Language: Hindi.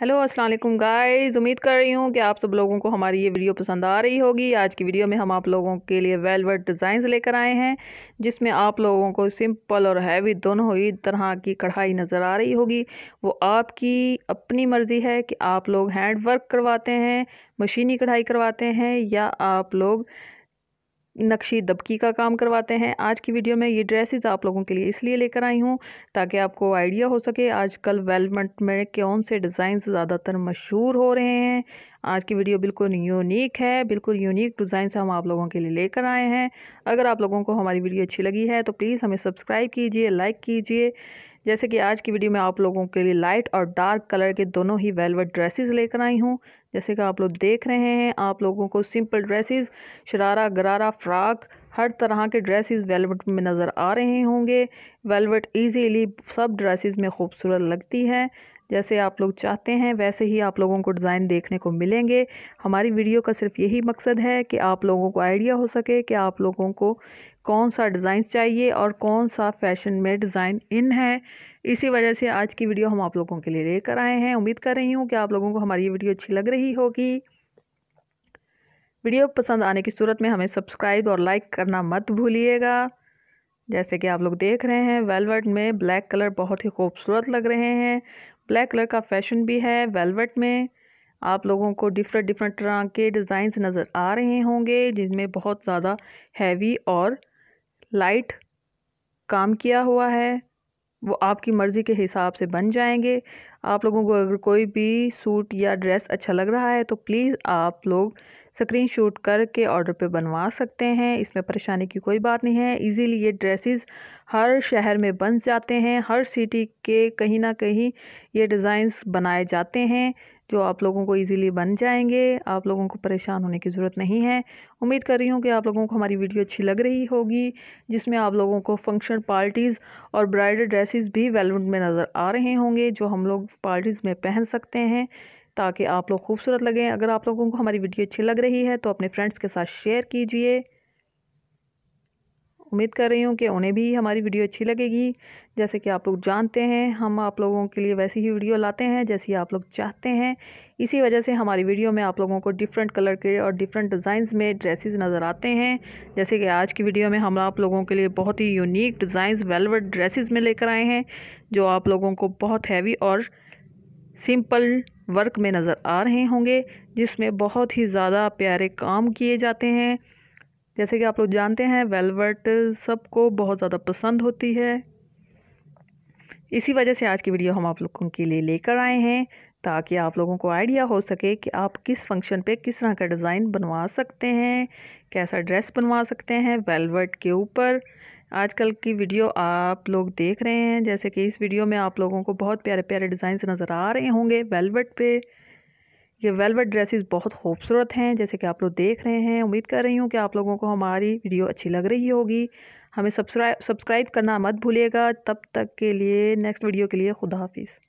हेलो अस्सलाम वालेकुम गाइस उम्मीद कर रही हूँ कि आप सब लोगों को हमारी ये वीडियो पसंद आ रही होगी आज की वीडियो में हम आप लोगों के लिए वेलवेट डिज़ाइंस लेकर आए हैं जिसमें आप लोगों को सिंपल और हैवी दोनों ही तरह की कढ़ाई नज़र आ रही होगी वो आपकी अपनी मर्ज़ी है कि आप लोग हैंड वर्क करवाते हैं मशीनी कढ़ाई करवाते हैं या आप लोग नक्शी दबकी का काम करवाते हैं आज की वीडियो में ये ड्रेसेस आप लोगों के लिए इसलिए लेकर आई हूँ ताकि आपको आइडिया हो सके आजकल वेलमेंट में कौन से डिज़ाइन ज़्यादातर मशहूर हो रहे हैं आज की वीडियो बिल्कुल यूनिक है बिल्कुल यूनिक डिज़ाइन हम आप लोगों के लिए लेकर आए हैं अगर आप लोगों को हमारी वीडियो अच्छी लगी है तो प्लीज़ हमें सब्सक्राइब कीजिए लाइक कीजिए जैसे कि आज की वीडियो में आप लोगों के लिए लाइट और डार्क कलर के दोनों ही वेलवेट ड्रेसेस लेकर आई हूँ जैसे कि आप लोग देख रहे हैं आप लोगों को सिंपल ड्रेसेस शरारा गरारा फ्राक हर तरह के ड्रेसेस वेलवेट में नज़र आ रहे होंगे वेलवेट इजीली सब ड्रेसेस में खूबसूरत लगती है जैसे आप लोग चाहते हैं वैसे ही आप लोगों को डिज़ाइन देखने को मिलेंगे हमारी वीडियो का सिर्फ यही मकसद है कि आप लोगों को आइडिया हो सके कि आप लोगों को कौन सा डिज़ाइन चाहिए और कौन सा फैशन में डिज़ाइन इन है इसी वजह से आज की वीडियो हम आप लोगों के लिए लेकर आए हैं उम्मीद कर रही हूँ कि आप लोगों को हमारी ये वीडियो अच्छी लग रही होगी वीडियो पसंद आने की सूरत में हमें सब्सक्राइब और लाइक करना मत भूलिएगा जैसे कि आप लोग देख रहे हैं वेलवेट में ब्लैक कलर बहुत ही खूबसूरत लग रहे हैं ब्लैक कलर का फैशन भी है वेलवेट में आप लोगों को डिफरेंट डिफरेंट तरह के डिज़ाइंस नज़र आ रहे होंगे जिनमें बहुत ज़्यादा हैवी और लाइट काम किया हुआ है वो आपकी मर्ज़ी के हिसाब से बन जाएंगे आप लोगों को अगर कोई भी सूट या ड्रेस अच्छा लग रहा है तो प्लीज़ आप लोग स्क्रीन शूट करके ऑर्डर पे बनवा सकते हैं इसमें परेशानी की कोई बात नहीं है इजीली ये ड्रेसेस हर शहर में बन जाते हैं हर सिटी के कहीं ना कहीं ये डिज़ाइंस बनाए जाते हैं जो आप लोगों को इजीली बन जाएंगे आप लोगों को परेशान होने की ज़रूरत नहीं है उम्मीद कर रही हूँ कि आप लोगों को हमारी वीडियो अच्छी लग रही होगी जिसमें आप लोगों को फंक्शन पार्टीज़ और ब्राइडल ड्रेसेस भी वेलवेट में नज़र आ रहे होंगे जो हम लोग पार्टीज़ में पहन सकते हैं ताकि आप लोग खूबसूरत लगें अगर आप लोगों को हमारी वीडियो अच्छी लग रही है तो अपने फ्रेंड्स के साथ शेयर कीजिए उम्मीद कर रही हूँ कि उन्हें भी हमारी वीडियो अच्छी लगेगी जैसे कि आप लोग जानते हैं हम आप लोगों के लिए वैसी ही वीडियो लाते हैं जैसी आप लोग चाहते हैं इसी वजह से हमारी वीडियो में आप लोगों को डिफरेंट कलर के और डिफरेंट डिज़ाइंस में ड्रेसेस नज़र आते हैं जैसे कि आज की वीडियो में हम आप लोगों के लिए बहुत ही यूनिक डिज़ाइंस वेलवेट ड्रेसेस में लेकर आए हैं जो आप लोगों को बहुत हैवी और सिंपल वर्क में नज़र आ रहे होंगे जिसमें बहुत ही ज़्यादा प्यारे काम किए जाते हैं जैसे कि आप लोग जानते हैं वेलवेट सबको बहुत ज़्यादा पसंद होती है इसी वजह से आज की वीडियो हम आप लोगों के लिए लेकर आए हैं ताकि आप लोगों को आइडिया हो सके कि आप किस फंक्शन पे किस तरह का डिज़ाइन बनवा सकते हैं कैसा ड्रेस बनवा सकते हैं वेलवेट के ऊपर आजकल की वीडियो आप लोग देख रहे हैं जैसे कि इस वीडियो में आप लोगों को बहुत प्यारे प्यारे डिज़ाइन नज़र आ रहे होंगे वेलवेट पे ये वेलवेट ड्रेसेस बहुत खूबसूरत हैं जैसे कि आप लोग देख रहे हैं उम्मीद कर रही हूँ कि आप लोगों को हमारी वीडियो अच्छी लग रही होगी हमें सब्सक्राइब सब्सक्राइब करना मत भूलिएगा तब तक के लिए नेक्स्ट वीडियो के लिए खुदा हाफिज़